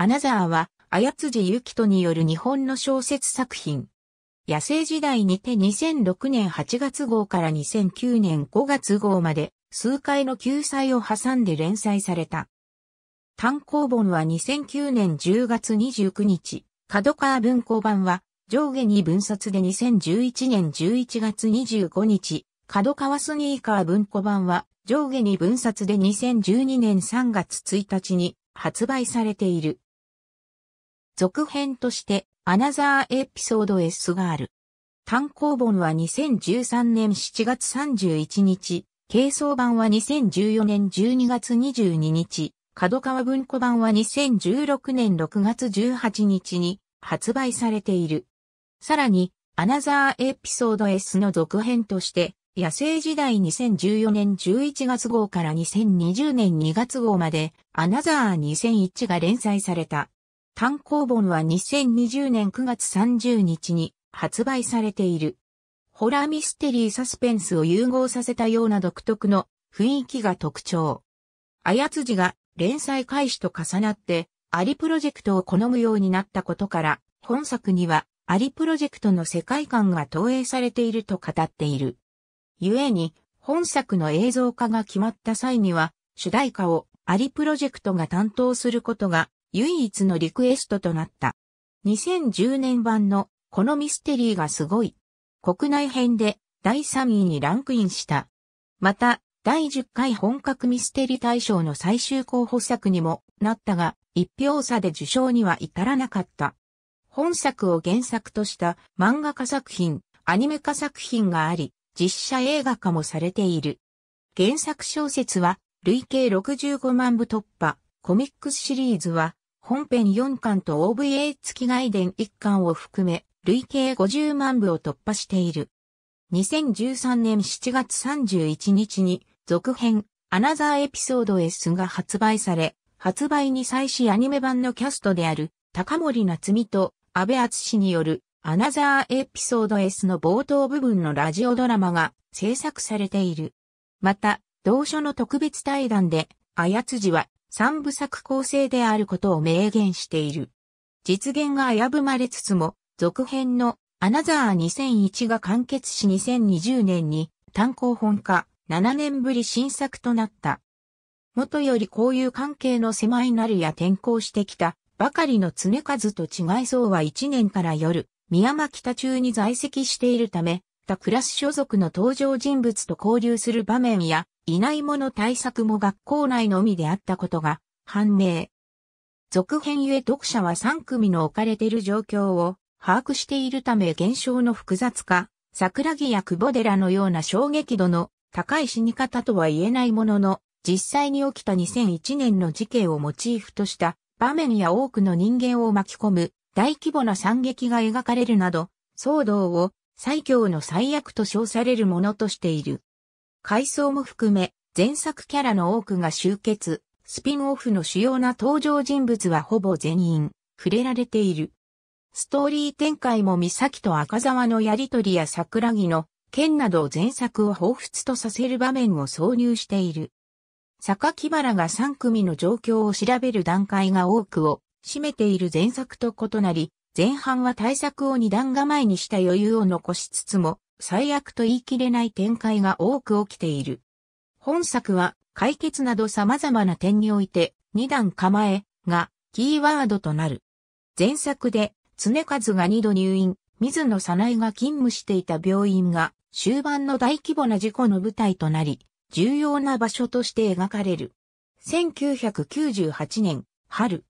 アナザーは、綾辻ゆきとによる日本の小説作品。野生時代にて2006年8月号から2009年5月号まで数回の救済を挟んで連載された。単行本は2009年10月29日、角川文庫版は上下に分冊で2011年11月25日、角川スニーカー文庫版は上下に分冊で2012年3月1日に発売されている。続編として、アナザーエピソード S がある。単行本は2013年7月31日、軽装版は2014年12月22日、角川文庫版は2016年6月18日に発売されている。さらに、アナザーエピソード S の続編として、野生時代2014年11月号から2020年2月号まで、アナザー2001が連載された。単行本は2020年9月30日に発売されている。ホラーミステリーサスペンスを融合させたような独特の雰囲気が特徴。あやつじが連載開始と重なって、アリプロジェクトを好むようになったことから、本作にはアリプロジェクトの世界観が投影されていると語っている。故に、本作の映像化が決まった際には、主題歌をアリプロジェクトが担当することが唯一のリクエストとなった。2010年版のこのミステリーがすごい。国内編で第3位にランクインした。また、第10回本格ミステリー大賞の最終候補作にもなったが、一票差で受賞には至らなかった。本作を原作とした漫画化作品、アニメ化作品があり、実写映画化もされている。原作小説は累計65万部突破、コミックスシリーズは、本編4巻と OVA 付き外伝1巻を含め、累計50万部を突破している。2013年7月31日に、続編、アナザーエピソード S が発売され、発売に際しアニメ版のキャストである、高森夏美と安厚敦による、アナザーエピソード S の冒頭部分のラジオドラマが制作されている。また、同書の特別対談で、あやつじは、三部作構成であることを明言している。実現が危ぶまれつつも、続編のアナザー2001が完結し2020年に単行本化7年ぶり新作となった。元より交友関係の狭いなるや転校してきたばかりの常和と違いそうは1年から夜、宮間北中に在籍しているため、他クラス所属の登場人物と交流する場面や、いないもの対策も学校内のみであったことが判明。続編ゆえ読者は3組の置かれている状況を把握しているため現象の複雑化、桜木や久保寺のような衝撃度の高い死に方とは言えないものの、実際に起きた2001年の事件をモチーフとした場面や多くの人間を巻き込む大規模な惨劇が描かれるなど、騒動を最強の最悪と称されるものとしている。回想も含め、前作キャラの多くが集結、スピンオフの主要な登場人物はほぼ全員、触れられている。ストーリー展開も三崎と赤沢のやりとりや桜木の剣など前作を彷彿とさせる場面を挿入している。坂木原が3組の状況を調べる段階が多くを占めている前作と異なり、前半は対策を二段構えにした余裕を残しつつも、最悪と言い切れない展開が多く起きている。本作は解決など様々な点において二段構えがキーワードとなる。前作で常和が二度入院、水野早苗が勤務していた病院が終盤の大規模な事故の舞台となり、重要な場所として描かれる。1998年、春。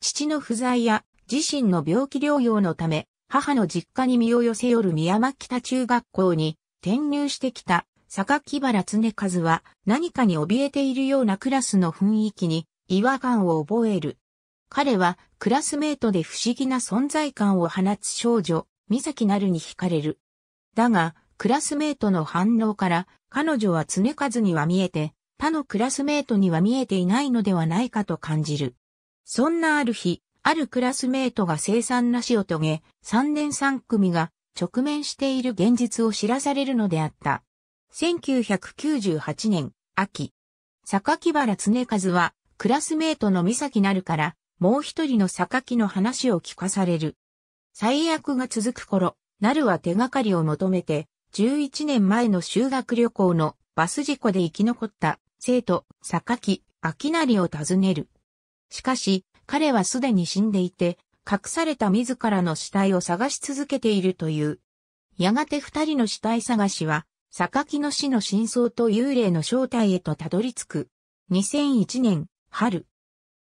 父の不在や自身の病気療養のため、母の実家に身を寄せ寄る宮間北中学校に転入してきた榊原常和は何かに怯えているようなクラスの雰囲気に違和感を覚える。彼はクラスメートで不思議な存在感を放つ少女、三崎なるに惹かれる。だが、クラスメートの反応から彼女は常和には見えて、他のクラスメートには見えていないのではないかと感じる。そんなある日、あるクラスメートが生産なしを遂げ、3年3組が直面している現実を知らされるのであった。1998年、秋。榊原常和は、クラスメートの三崎なるから、もう一人の榊の話を聞かされる。最悪が続く頃、なるは手がかりを求めて、11年前の修学旅行のバス事故で生き残った生徒、榊、秋成を訪ねる。しかし、彼はすでに死んでいて、隠された自らの死体を探し続けているという。やがて二人の死体探しは、榊の死の真相と幽霊の正体へとたどり着く。2001年、春。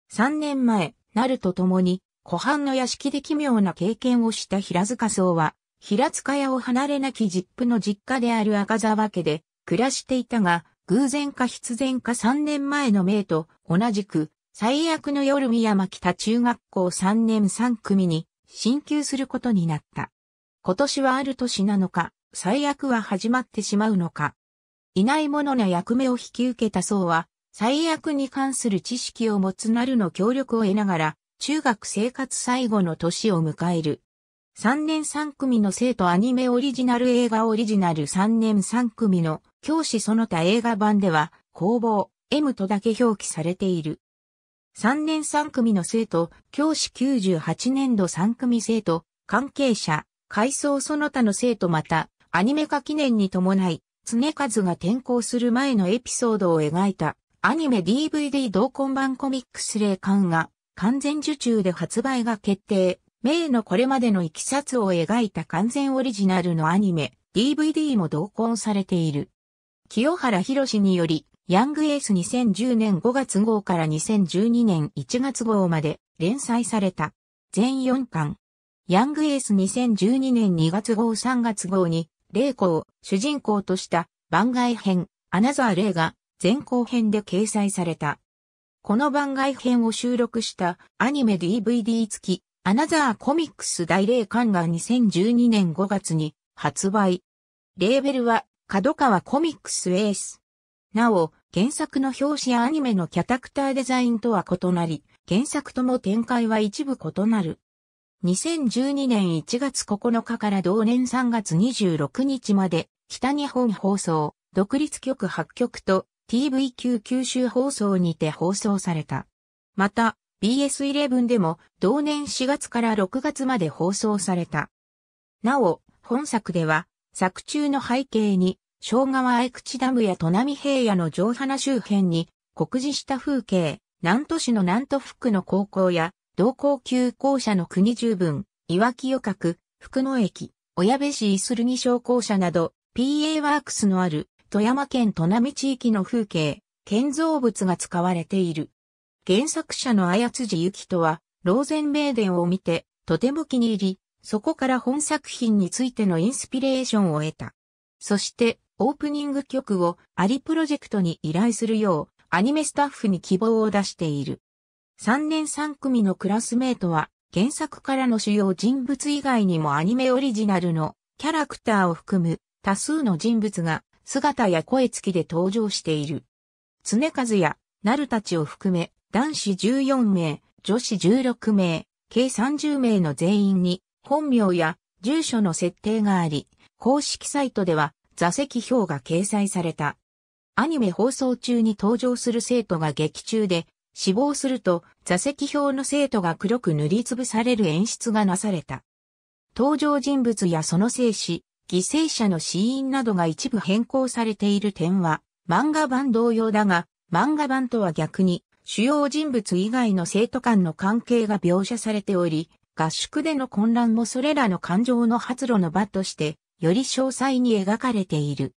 三年前、なると共に、湖畔の屋敷で奇妙な経験をした平塚僧は、平塚屋を離れなき実父の実家である赤沢家で暮らしていたが、偶然か必然か三年前の命と同じく最悪の夜宮間北中学校3年3組に進級することになった。今年はある年なのか、最悪は始まってしまうのか。いないもの役目を引き受けた層は、最悪に関する知識を持つなるの協力を得ながら、中学生活最後の年を迎える。3年3組の生徒アニメオリジナル映画オリジナル3年3組の教師その他映画版では、工房 M とだけ表記されている。3年3組の生徒、教師98年度3組生徒、関係者、階層その他の生徒また、アニメ化記念に伴い、常数が転校する前のエピソードを描いた、アニメ DVD 同梱版コミックス霊感が、完全受注で発売が決定。名のこれまでのさつを描いた完全オリジナルのアニメ、DVD も同梱されている。清原博により、ヤングエース2010年5月号から2012年1月号まで連載された。全4巻。ヤングエース2012年2月号3月号に、レイコを主人公とした番外編、アナザーレイが前後編で掲載された。この番外編を収録したアニメ DVD 付き、アナザーコミックス大霊館が2012年5月に発売。レーベルは角川コミックスエース。なお、原作の表紙やアニメのキャタクターデザインとは異なり、原作とも展開は一部異なる。2012年1月9日から同年3月26日まで、北日本放送、独立局発局と TVQ 九州放送にて放送された。また、BS11 でも同年4月から6月まで放送された。なお、本作では、作中の背景に庄川愛口ダムや砺波平野の城花周辺に、酷似した風景、南都市の南都福の高校や、同校級校舎の国十分、いわき予閣、福野駅、小矢部市イスルギ商校舎など、PA ワークスのある、富山県砺波地域の風景、建造物が使われている。原作者の綾辻ゆきとは、ローゼンベーデンを見て、とても気に入り、そこから本作品についてのインスピレーションを得た。そして、オープニング曲をアリプロジェクトに依頼するようアニメスタッフに希望を出している。3年3組のクラスメイトは原作からの主要人物以外にもアニメオリジナルのキャラクターを含む多数の人物が姿や声付きで登場している。常和やなるたちを含め男子14名、女子16名、計30名の全員に本名や住所の設定があり、公式サイトでは座席表が掲載された。アニメ放送中に登場する生徒が劇中で死亡すると座席表の生徒が黒く塗りつぶされる演出がなされた。登場人物やその生死、犠牲者の死因などが一部変更されている点は漫画版同様だが漫画版とは逆に主要人物以外の生徒間の関係が描写されており合宿での混乱もそれらの感情の発露の場としてより詳細に描かれている。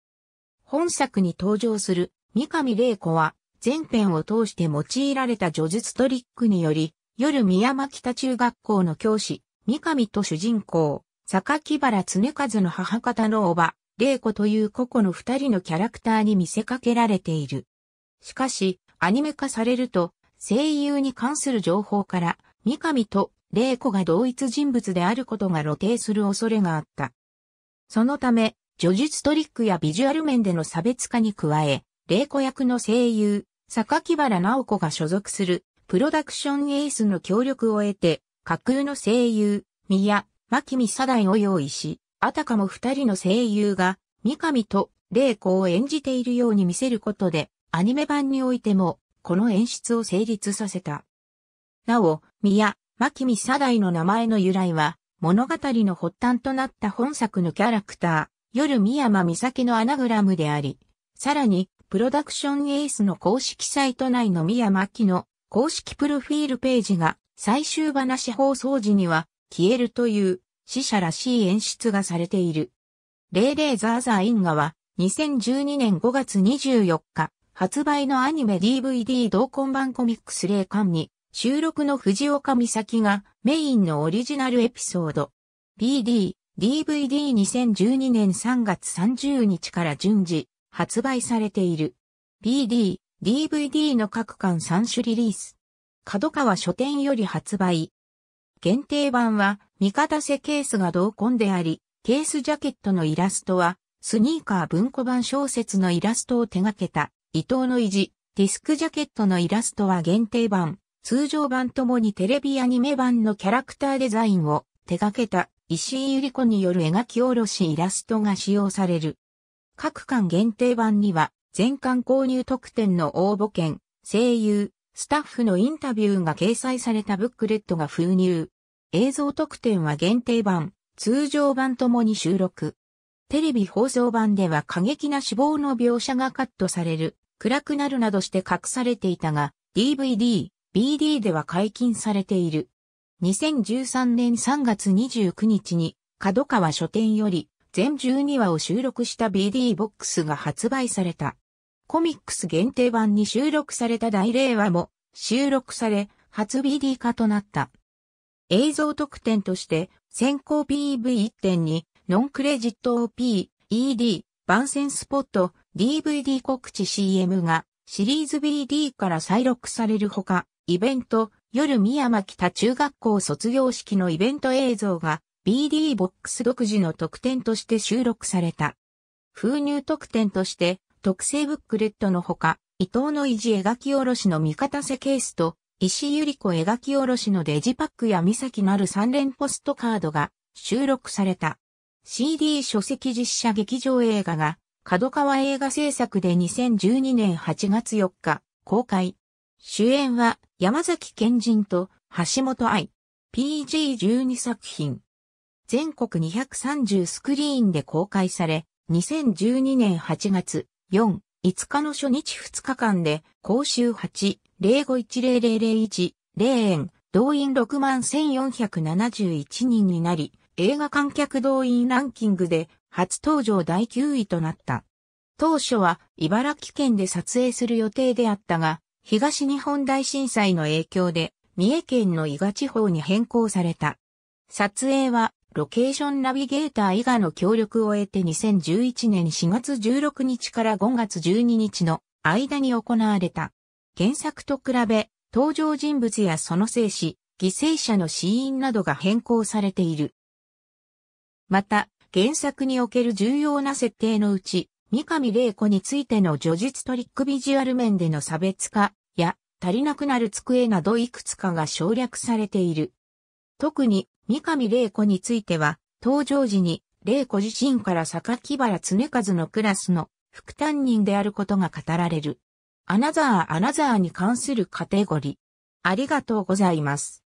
本作に登場する三上玲子は前編を通して用いられた叙述トリックにより、夜宮間北中学校の教師、三上と主人公、坂木原常和の母方のおば、玲子という個々の二人のキャラクターに見せかけられている。しかし、アニメ化されると、声優に関する情報から、三上と玲子が同一人物であることが露呈する恐れがあった。そのため、叙述トリックやビジュアル面での差別化に加え、玲子役の声優、榊原直子が所属する、プロダクションエースの協力を得て、架空の声優、宮、牧美佐代を用意し、あたかも二人の声優が、三上と玲子を演じているように見せることで、アニメ版においても、この演出を成立させた。なお、宮、牧美佐代の名前の由来は、物語の発端となった本作のキャラクター、夜宮山美咲のアナグラムであり、さらに、プロダクションエースの公式サイト内の宮巻の公式プロフィールページが最終話放送時には消えるという死者らしい演出がされている。レイレイザーザーインガは2012年5月24日発売のアニメ DVD 同梱版コミックス霊感に収録の藤岡美咲がメインのオリジナルエピソード。PD、DVD2012 年3月30日から順次発売されている。PD、DVD の各巻3種リリース。角川書店より発売。限定版は、味方せケースが同梱であり、ケースジャケットのイラストは、スニーカー文庫版小説のイラストを手掛けた、伊藤の意地、ディスクジャケットのイラストは限定版、通常版ともにテレビアニメ版のキャラクターデザインを手掛けた石井ゆり子による描き下ろしイラストが使用される。各巻限定版には、全巻購入特典の応募券、声優、スタッフのインタビューが掲載されたブックレットが封入。映像特典は限定版、通常版ともに収録。テレビ放送版では過激な死亡の描写がカットされる、暗くなるなどして隠されていたが、DVD、BD では解禁されている。2013年3月29日に、角川書店より、全12話を収録した BD ボックスが発売された。コミックス限定版に収録された大令和も収録され、初 BD 化となった。映像特典として、先行 PV1.2、ノンクレジット OP、ED、番宣スポット、DVD 告知 CM がシリーズ BD から再録されるほか、イベント、夜宮間北中学校卒業式のイベント映像が BD ボックス独自の特典として収録された。封入特典として特製ブックレットのほか、伊藤の維持描き下ろしの味方せケースと、石井ゆり子描き下ろしのデジパックや三崎なる三連ポストカードが収録された。CD 書籍実写劇場映画が、角川映画制作で2012年8月4日公開。主演は山崎賢人と橋本愛。PG12 作品。全国230スクリーンで公開され、2012年8月4、5日の初日2日間で、公衆8、05100001、0円、動員6万1471人になり、映画観客動員ランキングで初登場第9位となった。当初は茨城県で撮影する予定であったが、東日本大震災の影響で、三重県の伊賀地方に変更された。撮影は、ロケーションナビゲーター伊賀の協力を得て2011年4月16日から5月12日の間に行われた。原作と比べ、登場人物やその生死、犠牲者の死因などが変更されている。また、原作における重要な設定のうち、三上玲子についての叙述トリックビジュアル面での差別化や足りなくなる机などいくつかが省略されている。特に三上玲子については、登場時に玲子自身から榊原常和のクラスの副担任であることが語られる。アナザーアナザーに関するカテゴリー。ありがとうございます。